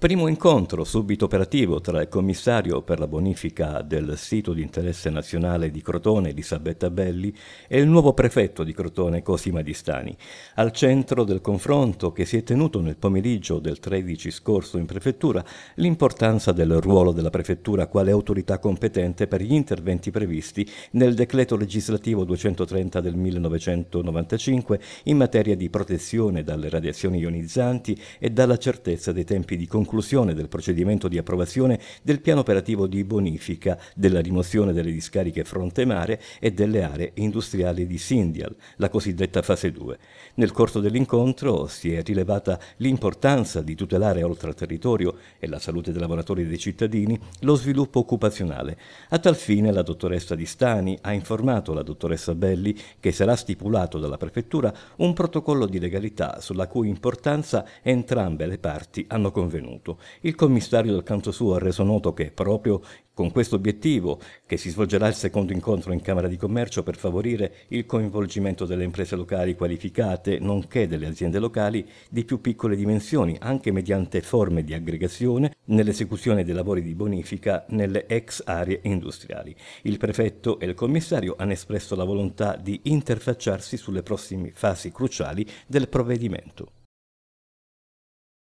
Primo incontro subito operativo tra il commissario per la bonifica del sito di interesse nazionale di Crotone, Elisabetta Belli, e il nuovo prefetto di Crotone, Cosima Di Stani. Al centro del confronto che si è tenuto nel pomeriggio del 13 scorso in prefettura, l'importanza del ruolo della prefettura quale autorità competente per gli interventi previsti nel decreto legislativo 230 del 1995 in materia di protezione dalle radiazioni ionizzanti e dalla certezza dei tempi di conclusione conclusione del procedimento di approvazione del piano operativo di bonifica della rimozione delle discariche fronte mare e delle aree industriali di Sindial, la cosiddetta fase 2. Nel corso dell'incontro si è rilevata l'importanza di tutelare oltre al territorio e la salute dei lavoratori e dei cittadini lo sviluppo occupazionale. A tal fine la dottoressa Di Stani ha informato la dottoressa Belli che sarà stipulato dalla prefettura un protocollo di legalità sulla cui importanza entrambe le parti hanno convenuto contenuto. Il commissario dal canto suo ha reso noto che proprio con questo obiettivo che si svolgerà il secondo incontro in Camera di Commercio per favorire il coinvolgimento delle imprese locali qualificate, nonché delle aziende locali di più piccole dimensioni, anche mediante forme di aggregazione nell'esecuzione dei lavori di bonifica nelle ex aree industriali. Il prefetto e il commissario hanno espresso la volontà di interfacciarsi sulle prossime fasi cruciali del provvedimento.